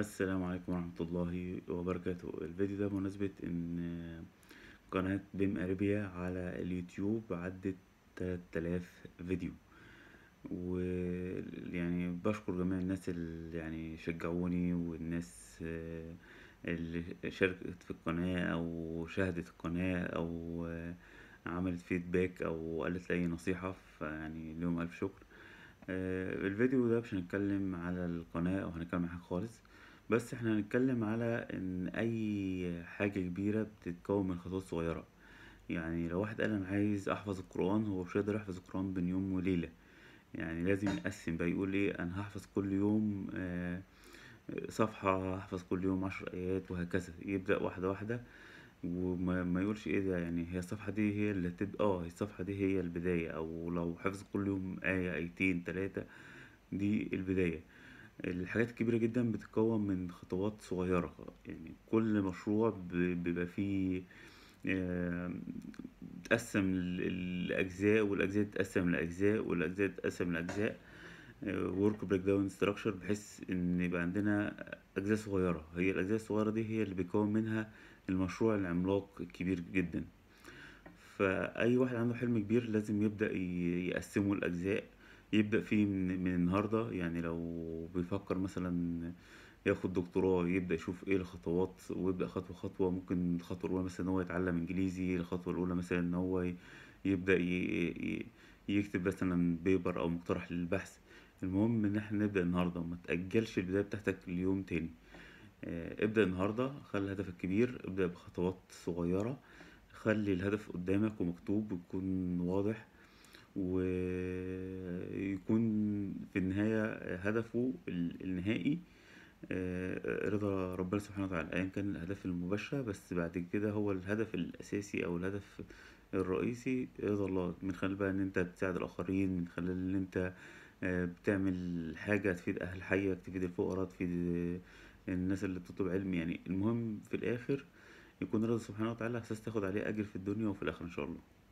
السلام عليكم ورحمة الله وبركاته الفيديو ده بمناسبة ان قناة بيم اريبيا على اليوتيوب عدت 3000 فيديو ويعني بشكر جميع الناس اللي يعني شجعوني والناس اللي شاركت في القناة او شاهدت القناة او عملت فيدباك او قالت لي اي نصيحة فيعني لهم الف شكر آه، الفيديو ده مش هنتكلم على القناة او هنتكلم عن حاجة خالص بس احنا هنتكلم على ان اي حاجة كبيرة بتتكون من خطوات صغيرة يعني لو واحد قال انا عايز احفظ القرآن هو مش هيقدر يحفظ القرآن بين يوم وليلة يعني لازم يقسم بقى يقول ايه انا هحفظ كل يوم آه، صفحة هحفظ كل يوم عشر ايات وهكذا يبدأ واحدة واحدة وما يقولش ايه ده يعني هي الصفحة دي هي اللي هتبقى اه الصفحة دي هي البداية او لو حفظ كل يوم آية ايتين تلاتة دي البداية الحاجات الكبيرة جدا بتتكون من خطوات صغيرة يعني كل مشروع بيبقى فيه تقسم الأجزاء والأجزاء تتقسم لأجزاء والأجزاء تتقسم لأجزاء ورك بريك داون ستراكشر بحيث ان يبقى عندنا اجزاء صغيره هي الاجزاء الصغيره دي هي اللي بيكون منها المشروع العملاق الكبير جدا فاي واحد عنده حلم كبير لازم يبدا يقسمه لاجزاء يبدأ فيه من, من النهاردة يعني لو بيفكر مثلا ياخد دكتوراه يبدأ يشوف ايه الخطوات ويبدأ خطوة خطوة ممكن الخطوة الأولى مثلا ان هو يتعلم انجليزي الخطوة الأولى مثلا ان هو يبدأ يكتب مثلا بيبر أو مقترح للبحث المهم ان احنا نبدأ النهاردة ما تأجلش البداية بتاعتك ليوم تاني آه، ابدأ النهاردة خلي هدفك كبير ابدأ بخطوات صغيرة خلي الهدف قدامك ومكتوب ويكون واضح ويكون في النهاية هدفه النهائي آه، رضا ربنا سبحانه وتعالى ايا كان الهدف المباشرة بس بعد كده هو الهدف الاساسي او الهدف الرئيسي رضا الله من خلال بقى ان انت تساعد الاخرين من خلال ان انت آه، بتعمل حاجة تفيد اهل حيك تفيد الفقراء تفيد آه، الناس اللي بتطلب علم يعني المهم في الاخر يكون رضا سبحانه وتعالى اساس تاخد عليه اجر في الدنيا وفي الاخره ان شاء الله